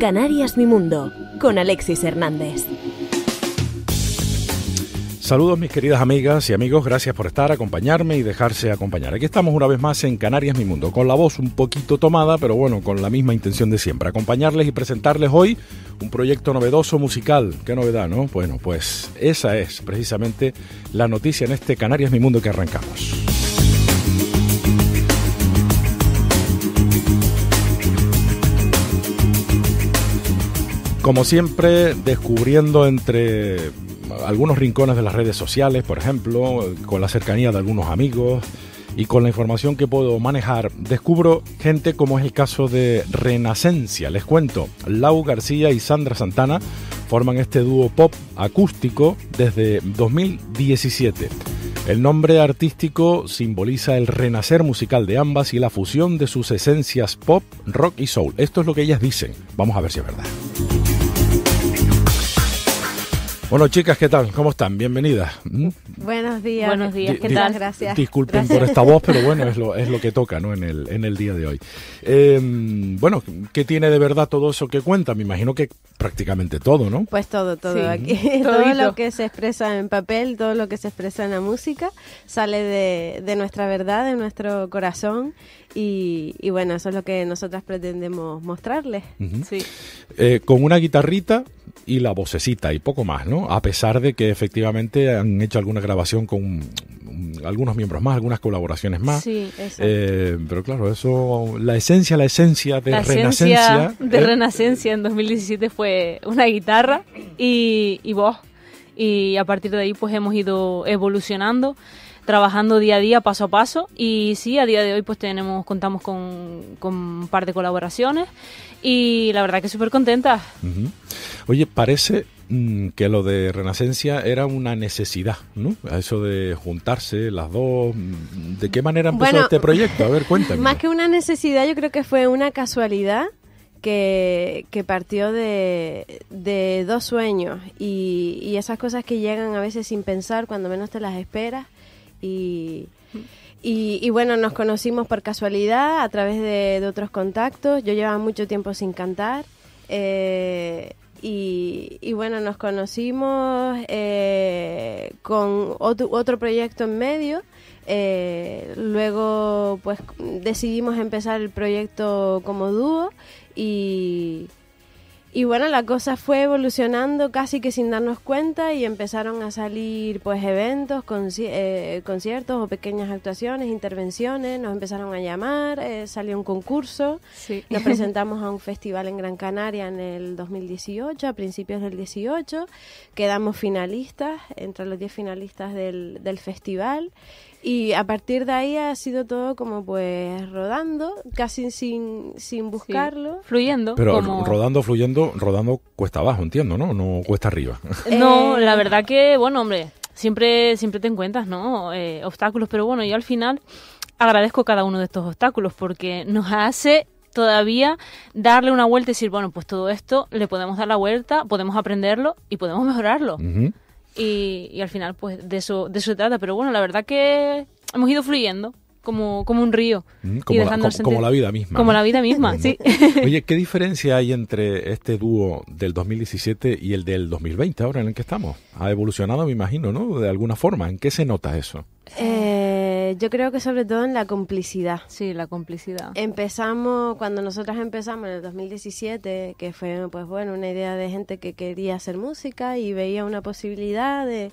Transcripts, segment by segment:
Canarias Mi Mundo, con Alexis Hernández. Saludos mis queridas amigas y amigos, gracias por estar, acompañarme y dejarse acompañar. Aquí estamos una vez más en Canarias Mi Mundo, con la voz un poquito tomada, pero bueno, con la misma intención de siempre, acompañarles y presentarles hoy un proyecto novedoso musical. Qué novedad, ¿no? Bueno, pues esa es precisamente la noticia en este Canarias Mi Mundo que arrancamos. Como siempre, descubriendo entre algunos rincones de las redes sociales, por ejemplo, con la cercanía de algunos amigos y con la información que puedo manejar, descubro gente como es el caso de Renacencia. Les cuento, Lau García y Sandra Santana forman este dúo pop acústico desde 2017. El nombre artístico simboliza el renacer musical de ambas y la fusión de sus esencias pop, rock y soul. Esto es lo que ellas dicen. Vamos a ver si es verdad. Bueno, chicas, ¿qué tal? ¿Cómo están? Bienvenidas. ¿Mm? Buenos días. Buenos días, ¿qué tal? Gracias. Disculpen por esta voz, pero bueno, es lo, que toca ¿no? en, el, en el día de hoy. Em, bueno, ¿qué tiene de verdad todo eso que cuenta? Me imagino que prácticamente todo, ¿no? Pues todo, todo. Aquí, todo lo que se expresa en papel, todo lo que se expresa en la música, sale de, nuestra verdad, de nuestro corazón. Y, bueno, eso es lo que nosotras pretendemos mostrarles. Eh, con una guitarrita y la vocecita y poco más, ¿no? A pesar de que efectivamente han hecho algunas grabación con algunos miembros más, algunas colaboraciones más. Eh, pero claro, eso, la esencia, la esencia de Renacencia. de ¿eh? en 2017 fue una guitarra y, y voz. Y a partir de ahí pues hemos ido evolucionando trabajando día a día, paso a paso. Y sí, a día de hoy pues tenemos, contamos con, un par de colaboraciones y la verdad que súper contenta. Oye, parece mm, que lo de Renacencia era una necesidad, ¿no? Eso de juntarse las dos. Mm, ¿De qué manera empezó este proyecto? A ver, cuéntame. Más que una necesidad, yo creo que fue una casualidad que, que partió de, de, dos sueños y, y esas cosas que llegan a veces sin pensar, cuando menos te las esperas y, y, bueno, nos conocimos por casualidad a través de, otros contactos. Yo llevaba mucho tiempo sin cantar. Eh, y, bueno, nos conocimos eh, con otro, proyecto en medio. Eh, luego, pues decidimos empezar el proyecto como dúo y, y bueno, la cosa fue evolucionando casi que sin darnos cuenta y empezaron a salir pues eventos, eh, conciertos o pequeñas actuaciones, intervenciones, nos empezaron a llamar, eh, salió un concurso, nos presentamos a un festival en Gran Canaria en el 2018, a principios del 18, quedamos finalistas, entre los 10 finalistas del, del festival y a partir de ahí ha sido todo como pues rodando, casi sin, sin buscarlo. Fluyendo. Pero rodando, fluyendo, rodando cuesta abajo, entiendo, ¿no? No cuesta arriba. Eh, no, la verdad que, bueno, hombre, siempre, siempre te encuentras, ¿no? Eh, obstáculos, pero bueno, yo al final agradezco cada uno de estos obstáculos porque nos hace todavía darle una vuelta y decir, bueno, pues todo esto le podemos dar la vuelta, podemos aprenderlo y podemos mejorarlo. Y, al final, pues de eso, de eso se trata. Pero bueno, la verdad que hemos ido fluyendo. Como, como, un río. Mm, como, la, vida misma. Como la vida misma, sí. Oye, ¿qué diferencia hay entre este dúo del 2017 y el del 2020, ahora en el que estamos? Ha evolucionado, me imagino, ¿no? De alguna forma. ¿En qué se nota eso? Eh, eh, yo creo que sobre todo en la complicidad. Sí, la complicidad. Empezamos, cuando nosotras empezamos en el 2017, que fue, pues bueno, una idea de gente que quería hacer música y veía una posibilidad de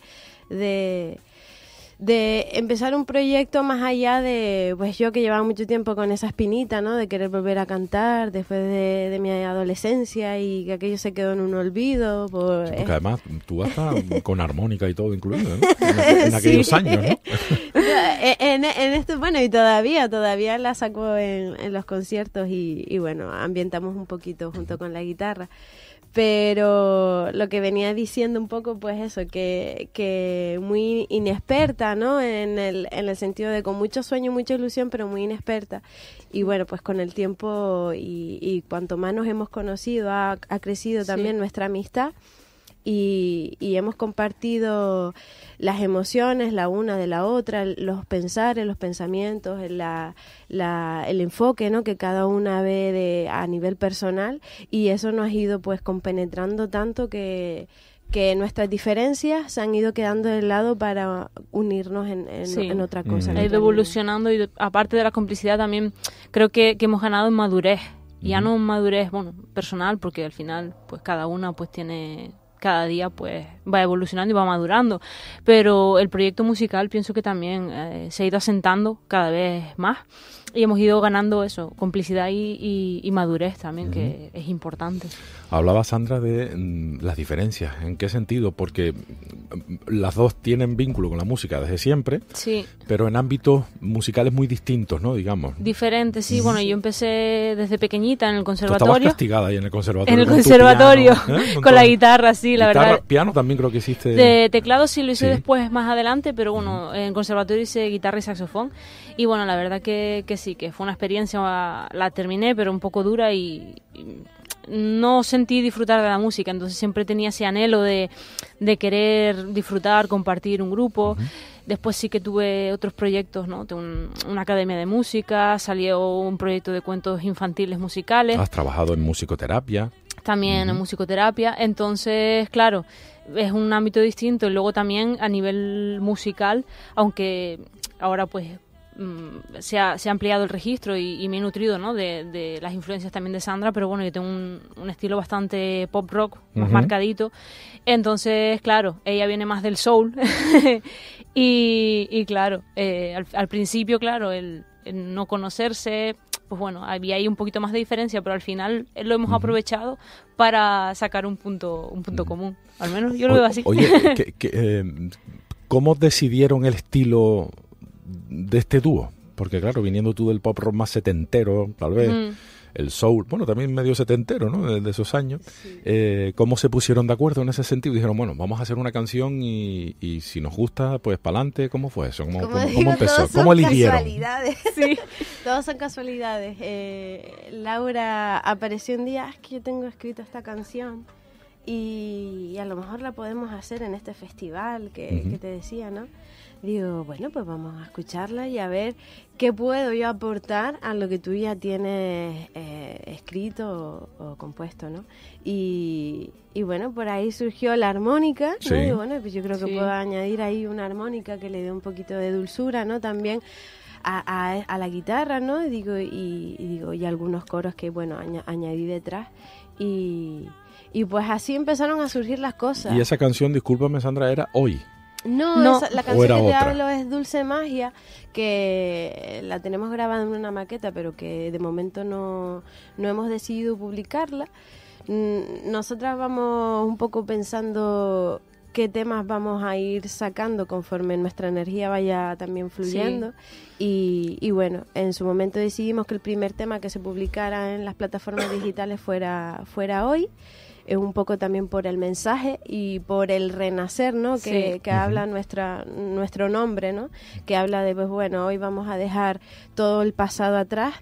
de empezar un proyecto más allá de, pues yo que llevaba mucho tiempo con esa espinita, ¿no? De querer volver a cantar después de, mi adolescencia y que aquello se quedó en un olvido. Por, porque eh. además tú vas con armónica y todo incluido, ¿no? En, aquellos años, ¿no? en, en esto, bueno, y todavía, todavía la saco en, los conciertos y, bueno, ambientamos un poquito junto con la guitarra pero lo que venía diciendo un poco, pues eso, que, que muy inexperta, ¿no? En el, sentido de con mucho sueño, mucha ilusión, pero muy inexperta. Y bueno, pues con el tiempo y, cuanto más nos hemos conocido, ha, crecido también nuestra amistad y, hemos compartido las emociones la una de la otra, los pensares, los pensamientos, el enfoque ¿no? que cada una ve a nivel personal y eso nos ha ido pues compenetrando tanto que, que nuestras diferencias se han ido quedando de lado para unirnos en, otra cosa. Mm. Ha ido evolucionando y aparte de la complicidad también creo que, hemos ganado en madurez. Ya no en madurez, bueno, personal, porque al final pues cada una pues tiene cada día pues va evolucionando y va madurando. Pero el proyecto musical pienso que también eh, se ha ido asentando cada vez más y hemos ido ganando eso, complicidad y, madurez también, que es importante. Hablaba Sandra de mm, las diferencias, ¿en qué sentido? Porque mm, las dos tienen vínculo con la música desde siempre, sí. pero en ámbitos musicales muy distintos, ¿no? Digamos. Diferentes, sí. Bueno, yo empecé desde pequeñita en el conservatorio. Estaba castigada ahí en el conservatorio. En el conservatorio, con, con la guitarra, sí sí, la verdad. Piano también creo que hiciste. De teclado sí lo hice después, más adelante, pero bueno, en conservatorio hice guitarra y saxofón. Y bueno, la verdad que, sí, que fue una experiencia, la terminé, pero un poco dura y, no sentí disfrutar de la música, entonces siempre tenía ese anhelo de, querer disfrutar, compartir un grupo. Después sí que tuve otros proyectos, ¿no? una academia de música, salió un proyecto de cuentos infantiles musicales. ¿Has trabajado en musicoterapia? también en musicoterapia. Entonces, claro, es un ámbito distinto. Y luego también a nivel musical, aunque ahora pues mm, se ha, ampliado el registro y, me he nutrido ¿no? de, las influencias también de Sandra, pero bueno, yo tengo un, estilo bastante pop rock, más marcadito. Entonces, claro, ella viene más del soul. y, claro, eh, al, principio, claro, el no conocerse, pues bueno, había ahí un poquito más de diferencia, pero al final eh, lo hemos aprovechado para sacar un punto, un punto común. Al menos yo lo veo así. Oye, em, ¿cómo decidieron el estilo de este dúo? Porque claro, viniendo tú del pop rock más setentero, tal vez el soul, bueno, también medio setentero, ¿no? De, esos años, eh, cómo se pusieron de acuerdo en ese sentido. Dijeron, bueno, vamos a hacer una canción y, si nos gusta, pues para adelante. ¿Cómo fue eso? ¿Cómo, cómo, ¿cómo empezó? ¿Cómo eligieron? Casualidades. sí, todos son casualidades. Eh, Laura apareció un día, ah, es que yo tengo escrito esta canción y a lo mejor la podemos hacer en este festival que, te decía, ¿no? Digo, bueno, pues vamos a escucharla y a ver qué puedo yo aportar a lo que tú ya tienes eh, escrito o, compuesto, ¿no? Y, bueno, por ahí surgió la armónica, ¿no? Y bueno, pues yo creo que puedo añadir ahí una armónica que le dé un poquito de dulzura, ¿no? También a, la guitarra, ¿no? Y digo, y, digo, y algunos coros que, bueno, añadí detrás y... Y pues así empezaron a surgir las cosas. Y esa canción, discúlpame Sandra, era hoy. No, la canción que te es Dulce Magia, que la tenemos grabada en una maqueta, pero que de momento no, no hemos decidido publicarla. Nosotras vamos un poco pensando qué temas vamos a ir sacando conforme nuestra energía vaya también fluyendo. Y, y, bueno, en su momento decidimos que el primer tema que se publicara en las plataformas digitales fuera, fuera hoy es un poco también por el mensaje y por el renacer, ¿no? Que, que habla nuestra, nuestro nombre, ¿no? Que habla de, pues bueno, hoy vamos a dejar todo el pasado atrás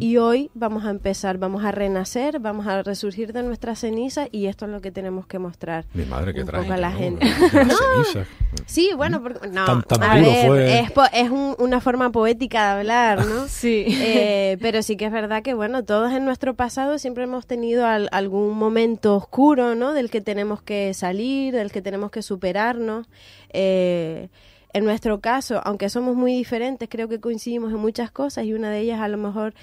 y hoy vamos a empezar, vamos a renacer, vamos a resurgir de nuestra ceniza y esto es lo que tenemos que mostrar. Mi madre que trae. a la gente. Sí, bueno, porque, no, a ver, fue... es, una forma poética de hablar, ¿no? sí. Eh, pero sí que es verdad que, bueno, todos en nuestro pasado siempre hemos tenido algún momento oscuro oscuro, ¿no? Del que tenemos que salir, del que tenemos que superarnos. Eh, en nuestro caso, aunque somos muy diferentes, creo que coincidimos en muchas cosas y una de ellas a lo mejor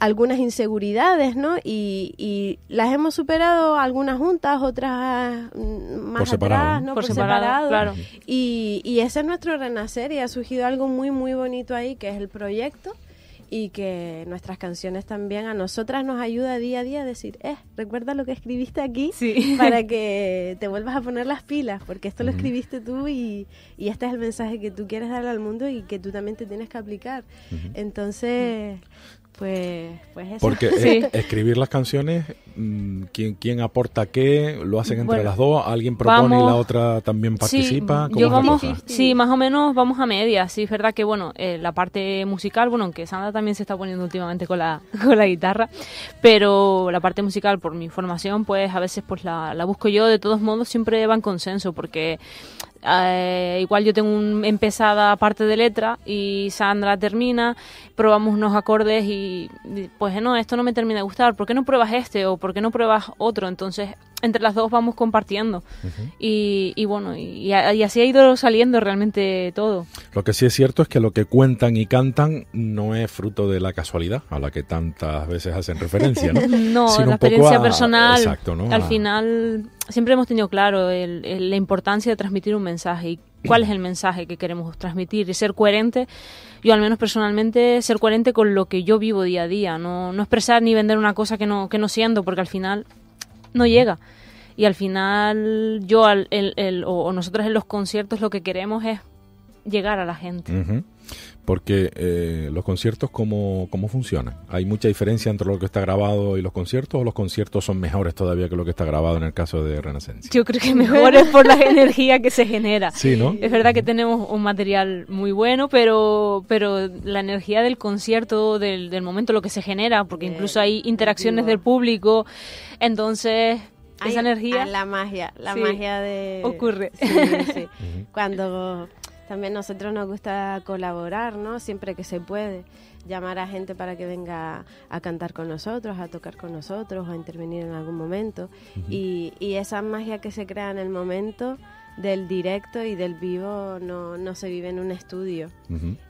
algunas inseguridades, ¿no? Y, las hemos superado algunas juntas, otras mm, más por atrás, ¿no? Por, separado, Claro. Y, y ese es nuestro renacer y ha surgido algo muy, muy bonito ahí, que es el proyecto y que nuestras canciones también a nosotras nos ayuda día a día a decir, eh, recuerda lo que escribiste aquí para que te vuelvas a poner las pilas, porque esto lo escribiste tú y, y, este es el mensaje que tú quieres darle al mundo y que tú también te tienes que aplicar. Entonces, pues, pues Porque eh, escribir las canciones, mm, ¿quién, ¿quién aporta qué? ¿Lo hacen entre las dos? ¿Alguien propone y la otra también participa? Sí, sí, más o menos vamos a media, Sí, es verdad que, bueno, eh, la parte musical, bueno, aunque Sandra también se está poniendo últimamente con la, con la guitarra, pero la parte musical, por mi información, pues a veces pues la, la busco yo. De todos modos, siempre va en consenso, porque eh, igual yo tengo un, empezada parte de letra y Sandra termina, probamos unos acordes y pues no, esto no me termina de gustar, ¿por qué no pruebas este o por qué no pruebas otro? Entonces, entre las dos vamos compartiendo y, bueno, y, así ha ido saliendo realmente todo. Lo que sí es cierto es que lo que cuentan y cantan no es fruto de la casualidad a la que tantas veces hacen referencia, ¿no? la experiencia personal. Al final siempre hemos tenido claro la importancia de transmitir un mensaje y cuál es el mensaje que queremos transmitir y ser coherente. Yo al menos personalmente ser coherente con lo que yo vivo día a día, no, no expresar ni vender una cosa que no, que no siento porque al final no llega. Y al final yo al, el, o, o nosotros en los conciertos lo que queremos es llegar a la gente. Porque eh, los conciertos, ¿cómo, ¿cómo funcionan? ¿Hay mucha diferencia entre lo que está grabado y los conciertos o los conciertos son mejores todavía que lo que está grabado en el caso de Renacencia? Yo creo que mejores por la energía que se genera. Sí, ¿no? Es verdad que tenemos un material muy bueno, pero, pero la energía del concierto, del, momento, lo que se genera, porque incluso hay interacciones del público, entonces esa energía... Ah, la magia, la magia de... Ocurre. Cuando también nosotros nos gusta colaborar, ¿no? Siempre que se puede, llamar a gente para que venga a cantar con nosotros, a tocar con nosotros, a intervenir en algún momento. y esa magia que se crea en el momento, del directo y del vivo no, no se vive en un estudio.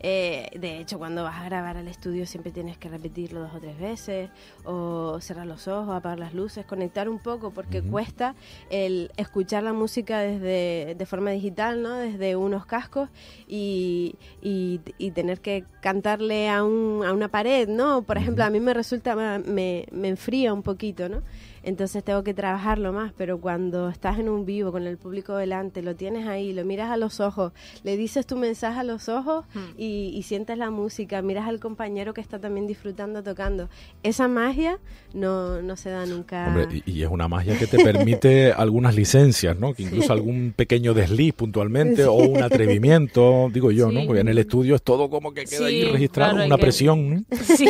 Eh, de hecho, cuando vas a grabar al estudio siempre tienes que repetirlo dos o tres veces, o cerrar los ojos, apagar las luces, conectar un poco, porque cuesta el escuchar la música desde de forma digital, ¿no? desde unos cascos, y, y, tener que cantarle a, un, a una pared, ¿no? Por ejemplo, a mí me resulta, me, me enfría un poquito, ¿no? entonces tengo que trabajarlo más, pero cuando estás en un vivo con el público delante, lo tienes ahí, lo miras a los ojos, le dices tu mensaje a los ojos hmm. y, sientes la música, miras al compañero que está también disfrutando tocando. Esa magia no, no se da nunca. y, es una magia que te permite algunas licencias, ¿no? Que incluso algún pequeño desliz puntualmente o un atrevimiento, digo yo, ¿no? Porque en el estudio es todo como que queda ahí registrado, una presión. Sí,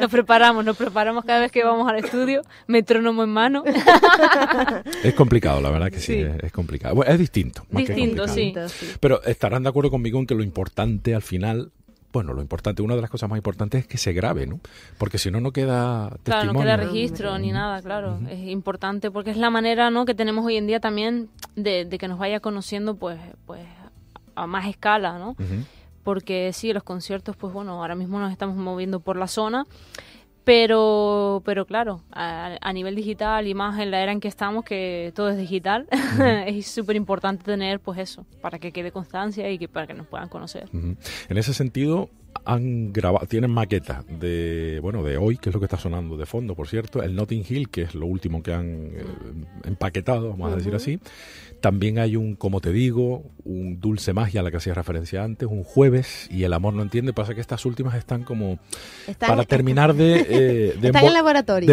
nos preparamos, nos preparamos cada vez que vamos al estudio. Me metrónomo en mano. es complicado, la verdad que sí, Es, complicado. Bueno, es distinto. Más distinto, Sí. Pero estarán de acuerdo conmigo en que lo importante al final bueno, lo importante, una de las cosas más importantes es que se grabe, ¿no? Porque si no, no queda testimonio. Claro, no queda registro ni nada, claro. Es importante porque es la manera, ¿no?, que tenemos hoy en día también de, que nos vaya conociendo, pues, pues a más escala, ¿no? Porque sí, los conciertos, pues bueno, ahora mismo nos estamos moviendo por la zona pero, pero claro, a, nivel digital y más en la era en que estamos, que todo es digital, es súper importante tener pues eso, para que quede constancia y que, para que nos puedan conocer. En ese sentido, han grabado, tienen maquetas de, bueno, de hoy, que es lo que está sonando de fondo, por cierto, el Notting Hill, que es lo último que han eh, empaquetado, vamos a decir así. También hay un, como te digo, un Dulce Magia, a la que hacía referencia antes, un Jueves y El Amor no entiende. Pasa que estas últimas están como para terminar de... en laboratorio.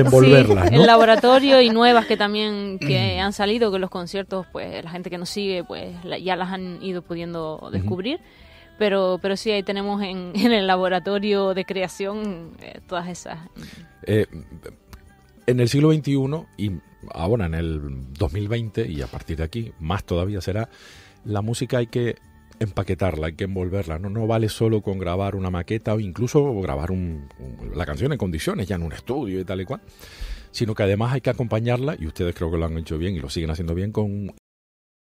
laboratorio y nuevas que también que han salido, que los conciertos, pues la gente que nos sigue, pues ya las han ido pudiendo descubrir pero, pero sí, ahí tenemos en, el laboratorio de creación eh, todas esas. Eh, en el siglo XXI y ahora en el 2020 y a partir de aquí, más todavía será, la música hay que empaquetarla, hay que envolverla, no, no vale solo con grabar una maqueta o incluso grabar la canción en condiciones, ya en un estudio y tal y cual, sino que además hay que acompañarla, y ustedes creo que lo han hecho bien y lo siguen haciendo bien, con